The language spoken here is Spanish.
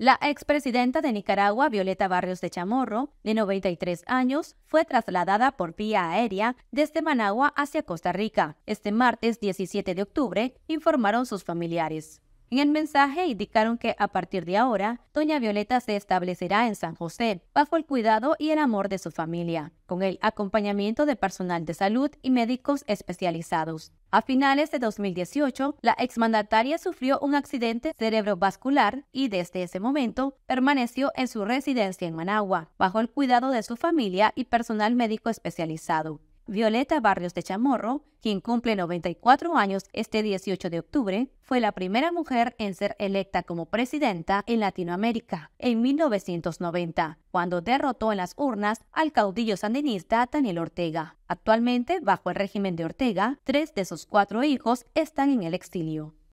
La expresidenta de Nicaragua, Violeta Barrios de Chamorro, de 93 años, fue trasladada por vía aérea desde Managua hacia Costa Rica. Este martes 17 de octubre, informaron sus familiares. En el mensaje indicaron que a partir de ahora, Doña Violeta se establecerá en San José, bajo el cuidado y el amor de su familia, con el acompañamiento de personal de salud y médicos especializados. A finales de 2018, la exmandataria sufrió un accidente cerebrovascular y desde ese momento permaneció en su residencia en Managua, bajo el cuidado de su familia y personal médico especializado. Violeta Barrios de Chamorro, quien cumple 94 años este 18 de octubre, fue la primera mujer en ser electa como presidenta en Latinoamérica en 1990, cuando derrotó en las urnas al caudillo sandinista Daniel Ortega. Actualmente, bajo el régimen de Ortega, tres de sus cuatro hijos están en el exilio.